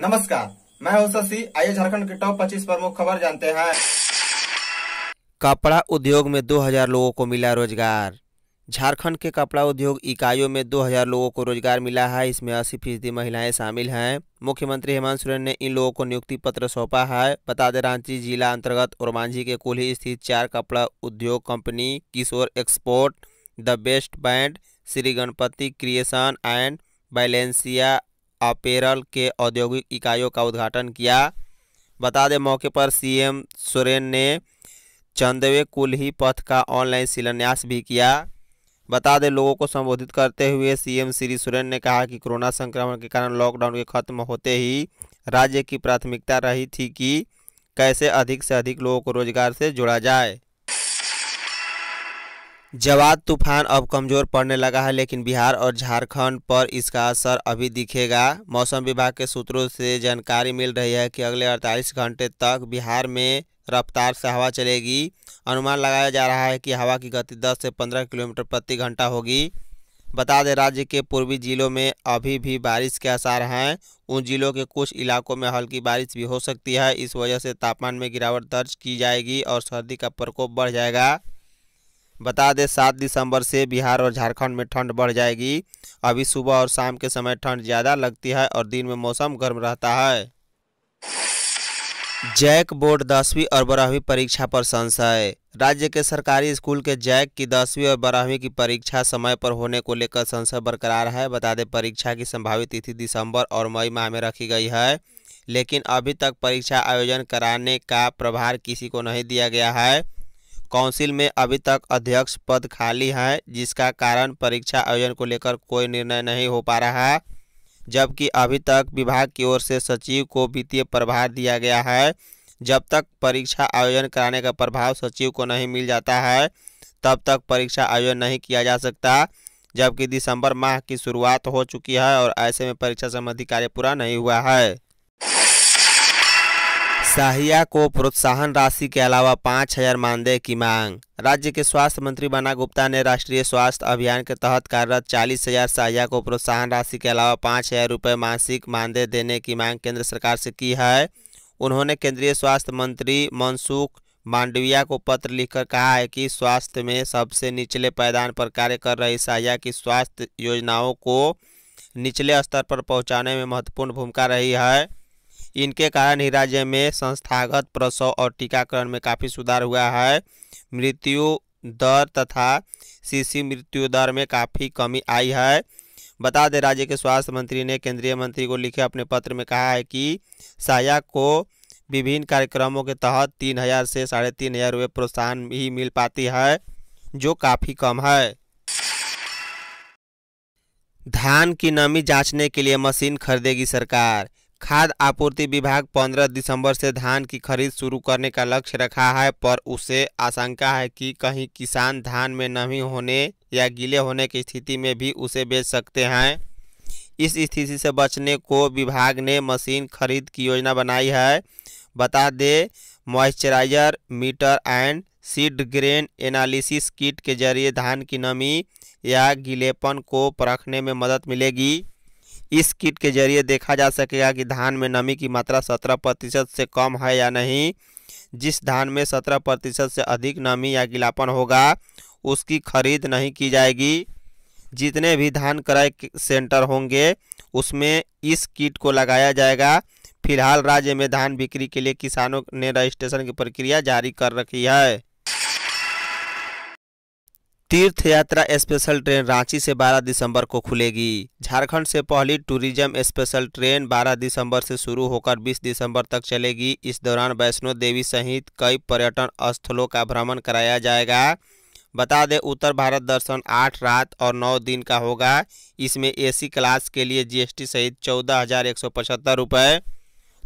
नमस्कार मैं हूं शशि आइए झारखंड के टॉप 25 प्रमुख खबर जानते हैं कपड़ा उद्योग में 2000 लोगों को मिला रोजगार झारखंड के कपड़ा उद्योग इकाइयों में 2000 लोगों को रोजगार मिला है इसमें 80 फीसदी महिलाएं शामिल हैं मुख्यमंत्री हेमंत सोरेन ने इन लोगों को नियुक्ति पत्र सौंपा है बता दें रांची जिला अंतर्गत और मांझी के कुल्ही स्थित चार कपड़ा उद्योग company Kishore export the best band Shri Ganpati creation and Valencia apparel के औद्योगिक इकाइयों का उद्घाटन किया बता दें मौके पर सीएम सोरेन ने चंदवे कुल्ही पथ का ऑनलाइन शिलान्यास भी किया बता दें लोगों को संबोधित करते हुए सीएम श्री सोरेन ने कहा कि कोरोना संक्रमण के कारण लॉकडाउन के खत्म होते ही राज्य की प्राथमिकता रही थी कि कैसे अधिक से अधिक लोगों को रोजगार से जोड़ा जाए जवाद तूफान अब कमज़ोर पड़ने लगा है लेकिन बिहार और झारखंड पर इसका असर अभी दिखेगा मौसम विभाग के सूत्रों से जानकारी मिल रही है कि अगले 48 घंटे तक बिहार में रफ्तार से हवा चलेगी अनुमान लगाया जा रहा है कि हवा की गति 10 से 15 किलोमीटर प्रति घंटा होगी बता दें राज्य के पूर्वी जिलों में अभी भी बारिश के आसार हैं उन जिलों के कुछ इलाकों में हल्की बारिश भी हो सकती है इस वजह से तापमान में गिरावट दर्ज की जाएगी और सर्दी का प्रकोप बढ़ जाएगा बता दें सात दिसंबर से बिहार और झारखंड में ठंड बढ़ जाएगी अभी सुबह और शाम के समय ठंड ज़्यादा लगती है और दिन में मौसम गर्म रहता है जैक बोर्ड दसवीं और बारहवीं परीक्षा पर संशय राज्य के सरकारी स्कूल के जैक की दसवीं और बारहवीं की परीक्षा समय पर होने को लेकर संशय बरकरार है बता दें परीक्षा की संभावित तिथि दिसंबर और मई माह में रखी गई है लेकिन अभी तक परीक्षा आयोजन कराने का प्रभार किसी को नहीं दिया गया है काउंसिल में अभी तक अध्यक्ष पद खाली है जिसका कारण परीक्षा आयोजन को लेकर कोई निर्णय नहीं हो पा रहा है जबकि अभी तक विभाग की ओर से सचिव को वित्तीय प्रभार दिया गया है जब तक परीक्षा आयोजन कराने का प्रभाव सचिव को नहीं मिल जाता है तब तक परीक्षा आयोजन नहीं किया जा सकता जबकि दिसंबर माह की शुरुआत हो चुकी है और ऐसे में परीक्षा संबंधी कार्य पूरा नहीं हुआ है साहिया को प्रोत्साहन राशि के अलावा पाँच हजार मानदेय की मांग राज्य के स्वास्थ्य मंत्री बना गुप्ता ने राष्ट्रीय स्वास्थ्य अभियान के तहत कार्यरत चालीस हजार साहिया को प्रोत्साहन राशि के अलावा पाँच हजार रुपये मासिक मानदेय देने की मांग केंद्र सरकार से की है उन्होंने केंद्रीय स्वास्थ्य मंत्री मनसुख मांडविया को पत्र लिखकर कहा है कि स्वास्थ्य में सबसे निचले पैदान पर कार्य कर रही साहिया की स्वास्थ्य योजनाओं को निचले स्तर पर पहुँचाने में महत्वपूर्ण भूमिका रही है इनके कारण ही राज्य में संस्थागत प्रसव और टीकाकरण में काफ़ी सुधार हुआ है मृत्यु दर तथा शिशु मृत्यु दर में काफ़ी कमी आई है बता दें राज्य के स्वास्थ्य मंत्री ने केंद्रीय मंत्री को लिखे अपने पत्र में कहा है कि सहायक को विभिन्न कार्यक्रमों के तहत तीन हज़ार से साढ़े तीन हज़ार रुपये प्रोत्साहन ही मिल पाती है जो काफ़ी कम है धान की नमी जांचने के लिए मशीन खरीदेगी सरकार खाद्य आपूर्ति विभाग 15 दिसंबर से धान की खरीद शुरू करने का लक्ष्य रखा है पर उसे आशंका है कि कहीं किसान धान में नमी होने या गीले होने की स्थिति में भी उसे बेच सकते हैं इस स्थिति से बचने को विभाग ने मशीन खरीद की योजना बनाई है बता दें moisturiser meter and seed grain analysis kit के जरिए धान की नमी या गीलेपन को परखने में मदद मिलेगी इस किट के जरिए देखा जा सकेगा कि धान में नमी की मात्रा सत्रह प्रतिशत से कम है या नहीं जिस धान में सत्रह प्रतिशत से अधिक नमी या गिलापन होगा उसकी खरीद नहीं की जाएगी जितने भी धान क्रय सेंटर होंगे उसमें इस किट को लगाया जाएगा फिलहाल राज्य में धान बिक्री के लिए किसानों ने रजिस्ट्रेशन की प्रक्रिया जारी कर रखी है तीर्थ यात्रा स्पेशल ट्रेन रांची से 12 दिसंबर को खुलेगी झारखंड से पहली टूरिज्म स्पेशल ट्रेन 12 दिसंबर से शुरू होकर 20 दिसंबर तक चलेगी इस दौरान वैष्णो देवी सहित कई पर्यटन स्थलों का भ्रमण कराया जाएगा बता दें उत्तर भारत दर्शन आठ रात और नौ दिन का होगा इसमें एसी क्लास के लिए जीएसटी सहित चौदह हज़ार एक सौ पचहत्तर रुपये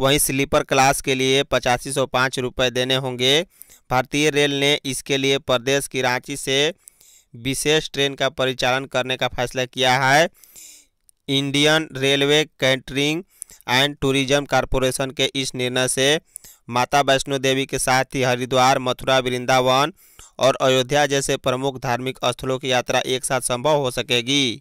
वहीं स्लीपर क्लास के लिए पचासी सौ पाँच रुपये देने होंगे भारतीय रेल ने इसके लिए प्रदेश की रांची से विशेष ट्रेन का परिचालन करने का फैसला किया है Indian railway catering and tourism corporation के इस निर्णय से माता वैष्णो देवी के साथ ही हरिद्वार मथुरा वृंदावन और अयोध्या जैसे प्रमुख धार्मिक स्थलों की यात्रा एक साथ संभव हो सकेगी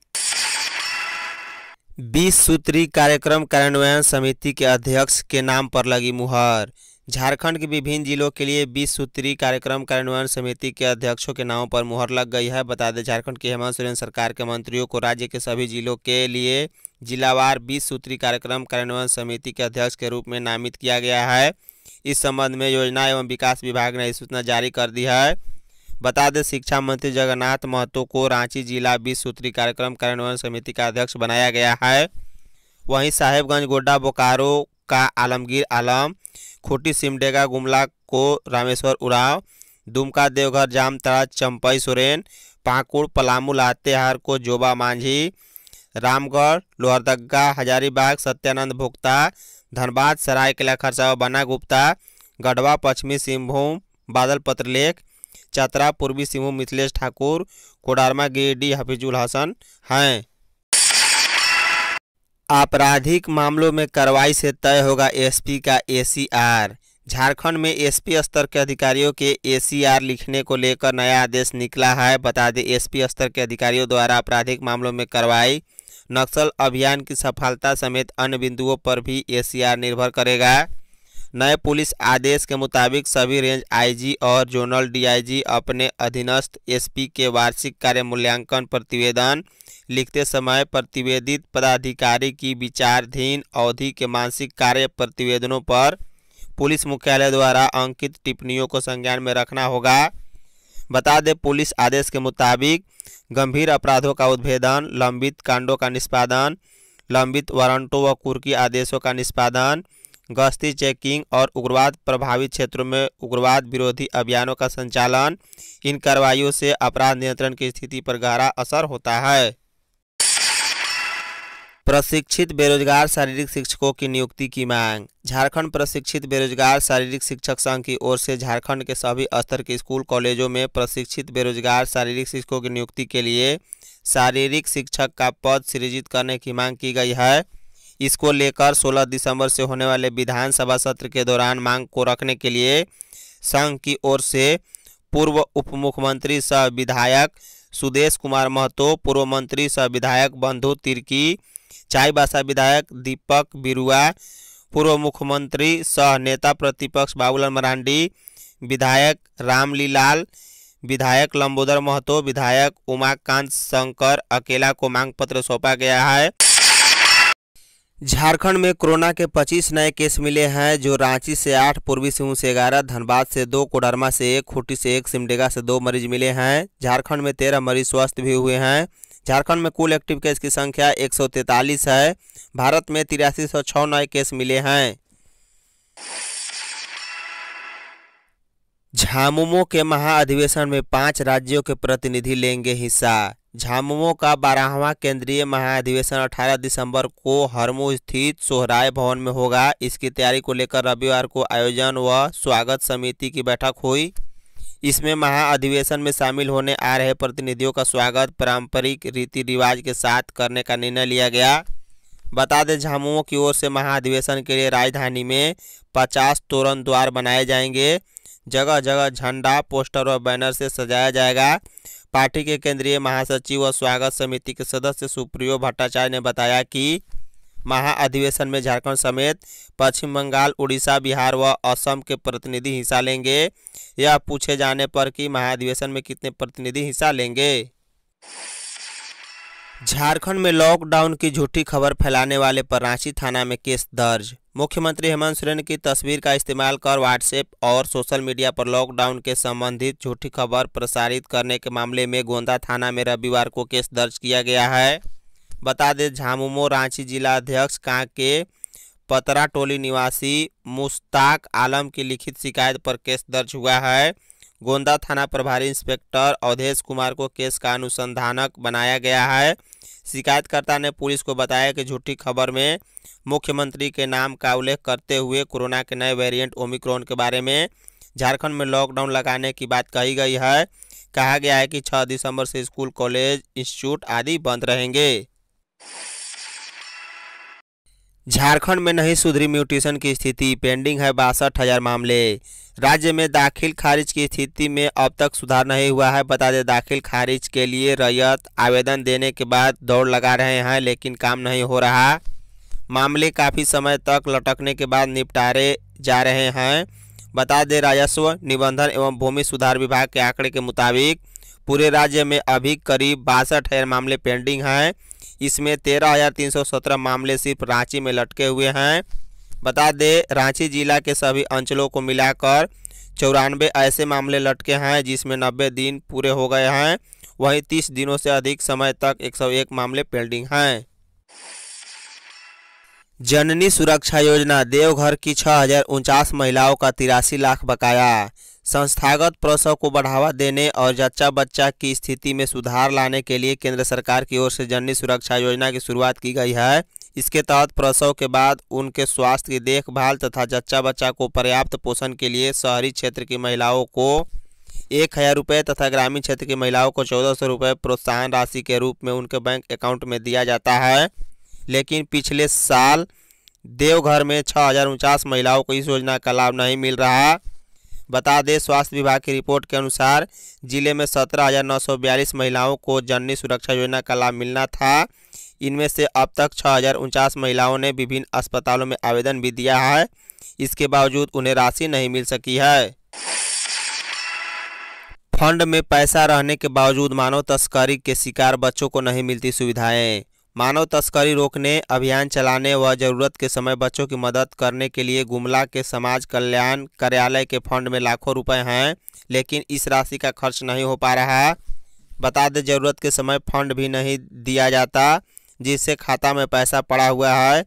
बीस सूत्री कार्यक्रम कार्यान्वयन समिति के अध्यक्ष के नाम पर लगी मुहर झारखंड के विभिन्न जिलों के लिए बीस सूत्री कार्यक्रम कार्यान्वयन समिति के अध्यक्षों के नामों पर मुहर लग गई है बता दें झारखंड की हेमंत सोरेन सरकार के मंत्रियों को राज्य के सभी जिलों के लिए जिलावार बीस सूत्री कार्यक्रम कार्यान्वयन समिति के अध्यक्ष के रूप में नामित किया गया है इस संबंध में योजना एवं विकास विभाग ने सूचना जारी कर दी है बता दें शिक्षा मंत्री जगन्नाथ महतो को रांची जिला बीस सूत्री कार्यक्रम कार्यान्वयन समिति का अध्यक्ष बनाया गया है वहीं साहेबगंज गोड्डा बोकारो का आलमगीर आलम खूटी सिमडेगा गुमला को रामेश्वर उराव दुमका देवघर जामतरा चंपई सोरेन पाकुड़ पलामू लातेहार को जोबा मांझी रामगढ़ लोहरदगा हजारीबाग सत्यानंद भोक्ता धनबाद सरायकला खरसा बना गुप्ता गढ़वा पश्चिमी सिंहभूम बादल पत्रलेख चतरा पूर्वी सिंहभूम मिथिलेश ठाकुर कोडारमा गिरडी हफीजुल हसन हैं आपराधिक मामलों में कार्रवाई से तय होगा एसपी का एसीआर झारखंड में एसपी स्तर के अधिकारियों के एसीआर लिखने को लेकर नया आदेश निकला है बता दें एसपी स्तर के अधिकारियों द्वारा आपराधिक मामलों में कार्रवाई नक्सल अभियान की सफलता समेत अन्य बिंदुओं पर भी एसीआर निर्भर करेगा नए पुलिस आदेश के मुताबिक सभी रेंज आईजी और जोनल डीआईजी अपने अधीनस्थ एसपी के वार्षिक कार्य मूल्यांकन प्रतिवेदन लिखते समय प्रतिवेदित पदाधिकारी की विचारधीन अवधि के मानसिक कार्य प्रतिवेदनों पर पुलिस मुख्यालय द्वारा अंकित टिप्पणियों को संज्ञान में रखना होगा बता दें पुलिस आदेश के मुताबिक गंभीर अपराधों का उद्भेदन लंबित कांडों का निष्पादन लंबित वारंटों व कुर्की आदेशों का निष्पादन गश्ती चेकिंग और उग्रवाद प्रभावित क्षेत्रों में उग्रवाद विरोधी अभियानों का संचालन इन कार्रवाइयों से अपराध नियंत्रण की स्थिति पर गहरा असर होता है प्रशिक्षित बेरोजगार शारीरिक शिक्षकों की नियुक्ति की मांग झारखंड प्रशिक्षित बेरोजगार शारीरिक शिक्षक संघ की ओर से झारखंड के सभी स्तर के स्कूल कॉलेजों में प्रशिक्षित बेरोजगार शारीरिक शिक्षकों की नियुक्ति के लिए शारीरिक शिक्षक का पद सृजित करने की मांग की गई है इसको लेकर 16 दिसंबर से होने वाले विधानसभा सत्र के दौरान मांग को रखने के लिए संघ की ओर से पूर्व उप मुख्यमंत्री सह विधायक सुदेश कुमार महतो पूर्व मंत्री सह विधायक बंधु तिर्की चाईबासा विधायक दीपक बिरुआ पूर्व मुख्यमंत्री सह नेता प्रतिपक्ष बाबूलाल मरांडी विधायक रामलीलाल विधायक लंबोदर महतो विधायक उमाकांत शंकर अकेला को मांग पत्र सौंपा गया है झारखंड में कोरोना के 25 नए केस मिले हैं जो रांची से आठ पूर्वी सिंहभूम से ग्यारह धनबाद से दो कोडरमा से एक खूटी से एक सिमडेगा से दो मरीज मिले हैं झारखंड में तेरह मरीज स्वस्थ भी हुए हैं झारखंड में कुल एक्टिव केस की संख्या एक है भारत में तिरासी नए केस मिले हैं झामुमो के महाअधिवेशन में पांच राज्यों के प्रतिनिधि लेंगे हिस्सा झामुमो का बारहवां केंद्रीय महाअधिवेशन 18 दिसंबर को हरमू स्थित सोहराय भवन में होगा इसकी तैयारी को लेकर रविवार को आयोजन व स्वागत समिति की बैठक हुई इसमें महाअधिवेशन में शामिल होने आ रहे प्रतिनिधियों का स्वागत पारंपरिक रीति रिवाज के साथ करने का निर्णय लिया गया बता दें झामुओं की ओर से महाअधिवेशन के लिए राजधानी में 50 तोरण द्वार बनाए जाएंगे जगह जगह झंडा पोस्टर और बैनर से सजाया जाएगा पार्टी के केंद्रीय महासचिव और स्वागत समिति के सदस्य सुप्रियो भट्टाचार्य ने बताया कि महाअधिवेशन में झारखंड समेत पश्चिम बंगाल उड़ीसा बिहार व असम के प्रतिनिधि हिस्सा लेंगे यह पूछे जाने पर कि महाअधिवेशन में कितने प्रतिनिधि हिस्सा लेंगे झारखंड में लॉकडाउन की झूठी खबर फैलाने वाले पर रांची थाना में केस दर्ज मुख्यमंत्री हेमंत सोरेन की तस्वीर का इस्तेमाल कर व्हाट्सएप और सोशल मीडिया पर लॉकडाउन के संबंधित झूठी खबर प्रसारित करने के मामले में गोंदा थाना में रविवार को केस दर्ज किया गया है बता दें झामुमो रांची जिला अध्यक्ष कांक के पतरा टोली निवासी मुश्ताक आलम की लिखित शिकायत पर केस दर्ज हुआ है गोंदा थाना प्रभारी इंस्पेक्टर अवधेश कुमार को केस का अनुसंधानक बनाया गया है शिकायतकर्ता ने पुलिस को बताया कि झूठी खबर में मुख्यमंत्री के नाम का उल्लेख करते हुए कोरोना के नए वेरिएंट ओमिक्रॉन के बारे में झारखंड में लॉकडाउन लगाने की बात कही गई है कहा गया है कि 6 दिसंबर से स्कूल कॉलेज इंस्टीट्यूट आदि बंद रहेंगे झारखंड में नहीं सुधरी म्यूटेशन की स्थिति पेंडिंग है बासठ हजार मामले राज्य में दाखिल खारिज की स्थिति में अब तक सुधार नहीं हुआ है बता दें दाखिल खारिज के लिए रैयत आवेदन देने के बाद दौड़ लगा रहे हैं लेकिन काम नहीं हो रहा मामले काफ़ी समय तक लटकने के बाद निपटारे जा रहे हैं बता दें राजस्व निबंधन एवं भूमि सुधार विभाग के आंकड़े के मुताबिक पूरे राज्य में अभी करीब बासठ हजार मामले पेंडिंग हैं इसमें तेरह हज़ार तीन सौ सत्रह मामले सिर्फ रांची में लटके हुए हैं बता दें रांची जिला के सभी अंचलों को मिलाकर चौरानवे ऐसे मामले लटके हैं जिसमें नब्बे दिन पूरे हो गए हैं वहीं तीस दिनों से अधिक समय तक 101 मामले पेंडिंग हैं जननी सुरक्षा योजना देवघर की छः महिलाओं का तिरासी लाख बकाया संस्थागत प्रसव को बढ़ावा देने और जच्चा बच्चा की स्थिति में सुधार लाने के लिए केंद्र सरकार की ओर से जननी सुरक्षा योजना की शुरुआत की गई है इसके तहत प्रसव के बाद उनके स्वास्थ्य की देखभाल तथा जच्चा बच्चा को पर्याप्त पोषण के लिए शहरी क्षेत्र की महिलाओं को एक हज़ार रुपये तथा ग्रामीण क्षेत्र की महिलाओं को चौदह सौ रुपये प्रोत्साहन राशि के रूप में उनके बैंक अकाउंट में दिया जाता है लेकिन पिछले साल देवघर में छः महिलाओं को इस योजना का लाभ नहीं मिल रहा बता दें स्वास्थ्य विभाग की रिपोर्ट के अनुसार जिले में सत्रह महिलाओं को जननी सुरक्षा योजना का लाभ मिलना था इनमें से अब तक छः महिलाओं ने विभिन्न अस्पतालों में आवेदन भी दिया है इसके बावजूद उन्हें राशि नहीं मिल सकी है फंड में पैसा रहने के बावजूद मानव तस्करी के शिकार बच्चों को नहीं मिलती सुविधाएं मानव तस्करी रोकने अभियान चलाने व जरूरत के समय बच्चों की मदद करने के लिए गुमला के समाज कल्याण कार्यालय के फंड में लाखों रुपए हैं लेकिन इस राशि का खर्च नहीं हो पा रहा है बता दें जरूरत के समय फंड भी नहीं दिया जाता जिससे खाता में पैसा पड़ा हुआ है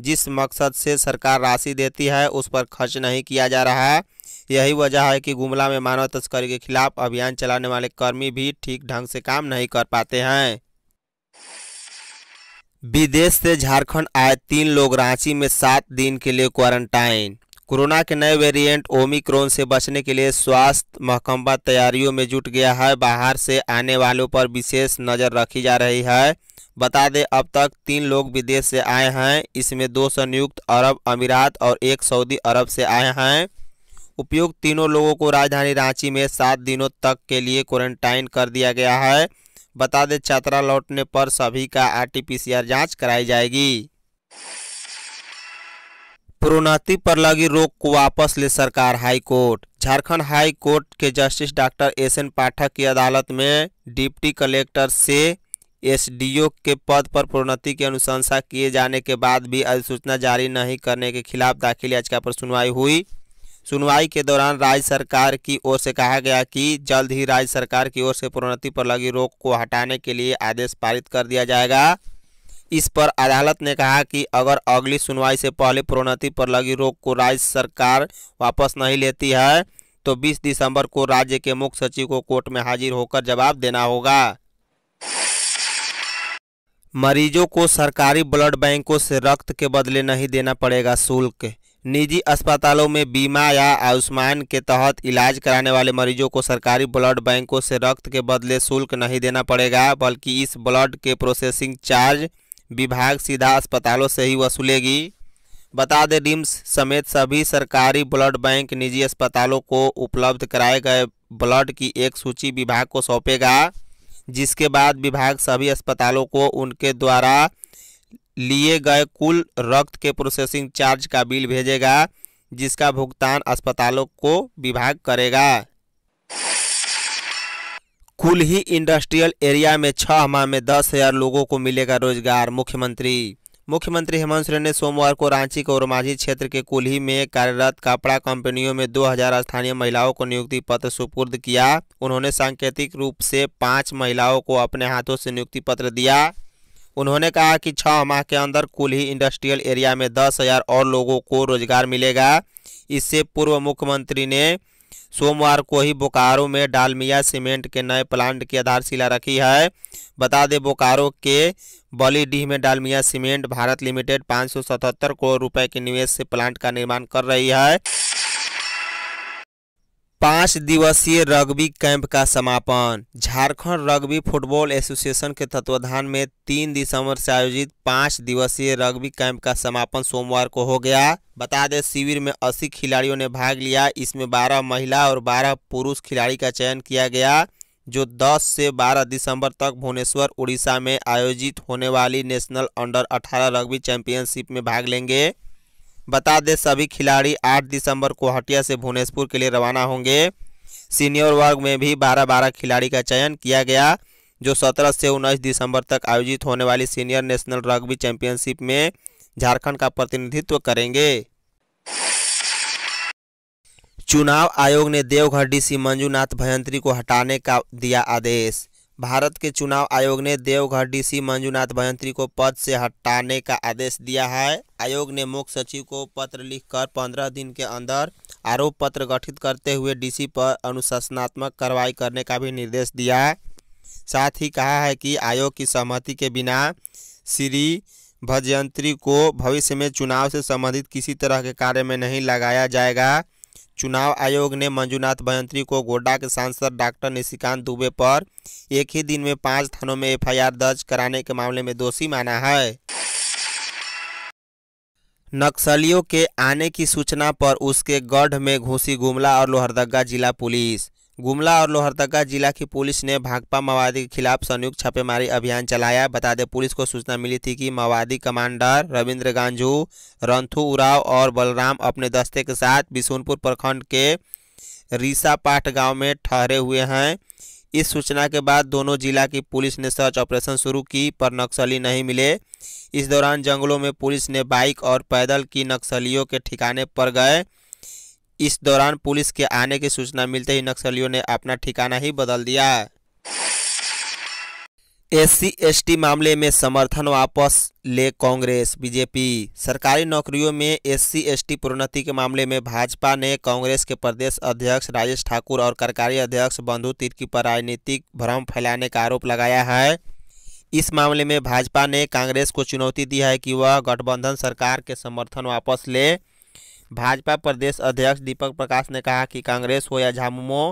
जिस मकसद से सरकार राशि देती है उस पर खर्च नहीं किया जा रहा है यही वजह है कि गुमला में मानव तस्करी के खिलाफ अभियान चलाने वाले कर्मी भी ठीक ढंग से काम नहीं कर पाते हैं विदेश से झारखंड आए तीन लोग रांची में सात दिन के लिए क्वारंटाइन कोरोना के नए वेरिएंट ओमिक्रोन से बचने के लिए स्वास्थ्य महकमा तैयारियों में जुट गया है बाहर से आने वालों पर विशेष नज़र रखी जा रही है बता दें अब तक तीन लोग विदेश से आए हैं इसमें दो संयुक्त अरब अमीरात और एक सऊदी अरब से आए हैं उपयुक्त तीनों लोगों को राजधानी रांची में सात दिनों तक के लिए क्वारंटाइन कर दिया गया है बता दें छात्रा लौटने पर सभी का आरटीपीसीआर जांच कराई जाएगी प्रोन्नति पर लगी रोक को वापस ले सरकार high court Jharkhand high court के justice doctor S N Pathak की अदालत में डिप्टी कलेक्टर से एसडीओ के पद पर प्रोन्नति की अनुशंसा किए जाने के बाद भी अधिसूचना जारी नहीं करने के खिलाफ दाखिल याचिका पर सुनवाई हुई सुनवाई के दौरान राज्य सरकार की ओर से कहा गया कि जल्द ही राज्य सरकार की ओर से प्रोन्नति पर लगी रोक को हटाने के लिए आदेश पारित कर दिया जाएगा इस पर अदालत ने कहा कि अगर अगली सुनवाई से पहले प्रोन्नति पर लगी रोक को राज्य सरकार वापस नहीं लेती है तो 20 दिसंबर को राज्य के मुख्य सचिव को कोर्ट में हाजिर होकर जवाब देना होगा मरीजों को सरकारी ब्लड बैंकों से रक्त के बदले नहीं देना पड़ेगा शुल्क निजी अस्पतालों में बीमा या आयुष्मान के तहत इलाज कराने वाले मरीजों को सरकारी ब्लड बैंकों से रक्त के बदले शुल्क नहीं देना पड़ेगा बल्कि इस ब्लड के प्रोसेसिंग चार्ज विभाग सीधा अस्पतालों से ही वसूलेगी बता दें रिम्स समेत सभी सरकारी ब्लड बैंक निजी अस्पतालों को उपलब्ध कराए गए ब्लड की एक सूची विभाग को सौंपेगा जिसके बाद विभाग सभी अस्पतालों को उनके द्वारा लिए गए कुल रक्त के प्रोसेसिंग चार्ज का बिल भेजेगा जिसका भुगतान अस्पतालों को विभाग करेगा कुल्ही इंडस्ट्रियल एरिया में छह माह में दस हजार लोगों को मिलेगा रोजगार मुख्यमंत्री मुख्यमंत्री हेमंत सोरेन ने सोमवार को रांची के ओरमाझी क्षेत्र के कुल्ही में कार्यरत कपड़ा कंपनियों में 2000 स्थानीय महिलाओं को नियुक्ति पत्र सुपुर्द किया उन्होंने सांकेतिक रूप से पांच महिलाओं को अपने हाथों से नियुक्ति पत्र दिया उन्होंने कहा कि छः माह के अंदर कुल ही इंडस्ट्रियल एरिया में दस हज़ार और लोगों को रोजगार मिलेगा इससे पूर्व मुख्यमंत्री ने सोमवार को ही बोकारो में डालमिया सीमेंट के नए प्लांट की आधारशिला रखी है बता दें बोकारो के बलीडीह में डालमिया सीमेंट भारत लिमिटेड 577 करोड़ रुपए के निवेश से प्लांट का निर्माण कर रही है पाँच दिवसीय रग्बी कैंप का समापन झारखंड रग्बी फुटबॉल एसोसिएशन के तत्वाधान में तीन दिसंबर से आयोजित पाँच दिवसीय रग्बी कैंप का समापन सोमवार को हो गया बता दें शिविर में अस्सी खिलाड़ियों ने भाग लिया इसमें बारह महिला और बारह पुरुष खिलाड़ी का चयन किया गया जो 10 से 12 दिसंबर तक भुवनेश्वर उड़ीसा में आयोजित होने वाली नेशनल अंडर 18 रग्बी चैंपियनशिप में भाग लेंगे बता दें सभी खिलाड़ी 8 दिसंबर को हटिया से भुवनेश्वर के लिए रवाना होंगे सीनियर वर्ग में भी 12-12 खिलाड़ी का चयन किया गया जो 17 से 19 दिसंबर तक आयोजित होने वाली सीनियर नेशनल रग्बी चैंपियनशिप में झारखंड का प्रतिनिधित्व करेंगे चुनाव आयोग ने देवघर डीसी मंजूनाथ भयंत्री को हटाने का दिया आदेश भारत के चुनाव आयोग ने देवघर डीसी मंजूनाथ भयंत्री को पद से हटाने का आदेश दिया है आयोग ने मुख्य सचिव को पत्र लिखकर पंद्रह दिन के अंदर आरोप पत्र गठित करते हुए डीसी पर अनुशासनात्मक कार्रवाई करने का भी निर्देश दिया साथ ही कहा है कि आयोग की सहमति के बिना श्री भजयंत्री को भविष्य में चुनाव से संबंधित किसी तरह के कार्य में नहीं लगाया जाएगा चुनाव आयोग ने मंजूनाथ भयंत्री को गोड्डा के सांसद डॉक्टर निशिकांत दुबे पर एक ही दिन में पाँच थानों में एफआईआर दर्ज कराने के मामले में दोषी माना है नक्सलियों के आने की सूचना पर उसके गढ़ में घुसी गुमला और लोहरदगा जिला पुलिस गुमला और लोहरदगा जिला की पुलिस ने भाकपा माओवादी के खिलाफ संयुक्त छापेमारी अभियान चलाया बता दें पुलिस को सूचना मिली थी कि माओवादी कमांडर रविंद्र गांजू रंथू उराव और बलराम अपने दस्ते के साथ बिशुनपुर प्रखंड के रीसापाठ गांव में ठहरे हुए हैं इस सूचना के बाद दोनों जिला की पुलिस ने सर्च ऑपरेशन शुरू की पर नक्सली नहीं मिले इस दौरान जंगलों में पुलिस ने बाइक और पैदल की नक्सलियों के ठिकाने पर गए इस दौरान पुलिस के आने की सूचना मिलते ही नक्सलियों ने अपना ठिकाना ही बदल दिया एस सी मामले में समर्थन वापस ले कांग्रेस बीजेपी सरकारी नौकरियों में एस एसटी प्रोन्नति के मामले में भाजपा ने कांग्रेस के प्रदेश अध्यक्ष राजेश ठाकुर और कार्यकारी अध्यक्ष बंधु तिर्की पर राजनीतिक भ्रम फैलाने का आरोप लगाया है इस मामले में भाजपा ने कांग्रेस को चुनौती दी है कि वह गठबंधन सरकार के समर्थन वापस ले भाजपा प्रदेश अध्यक्ष दीपक प्रकाश ने कहा कि कांग्रेस हो या झामुमो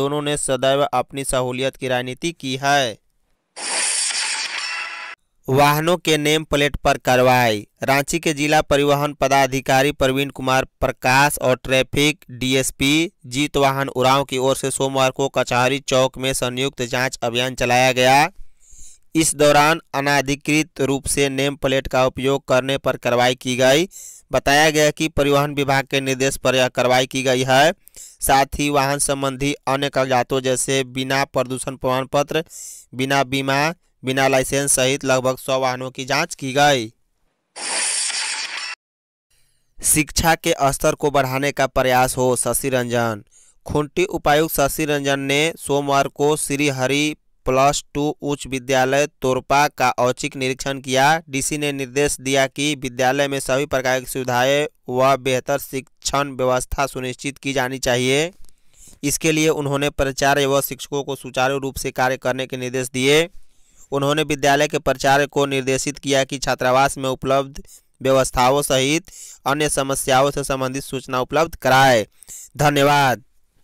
दोनों ने सदैव अपनी सहूलियत की राजनीति की है वाहनों के नेम प्लेट पर कार्रवाई रांची के जिला परिवहन पदाधिकारी प्रवीण कुमार प्रकाश और ट्रैफिक डीएसपी जीत वाहन उड़ाव की ओर से सोमवार को कचहरी चौक में संयुक्त जांच अभियान चलाया गया इस दौरान अनाधिकृत रूप से नेम प्लेट का उपयोग करने पर कार्रवाई की गई बताया गया कि परिवहन विभाग के निर्देश पर यह कार्रवाई की गई है साथ ही वाहन संबंधी अन्य कागजातों जैसे बिना प्रदूषण प्रमाण पत्र बिना बीमा बिना लाइसेंस सहित लगभग सौ वाहनों की जांच की गई शिक्षा के स्तर को बढ़ाने का प्रयास हो शशि रंजन खूंटी उपायुक्त शशि रंजन ने सोमवार को श्री हरि प्लस टू उच्च विद्यालय तोरपा का औचिक निरीक्षण किया डीसी ने निर्देश दिया कि विद्यालय में सभी प्रकार की सुविधाएं व बेहतर शिक्षण व्यवस्था सुनिश्चित की जानी चाहिए इसके लिए उन्होंने प्राचार्य व शिक्षकों को सुचारू रूप से कार्य करने के निर्देश दिए उन्होंने विद्यालय के प्राचार्य को निर्देशित किया कि छात्रावास में उपलब्ध व्यवस्थाओं सहित अन्य समस्याओं से संबंधित सूचना उपलब्ध कराए धन्यवाद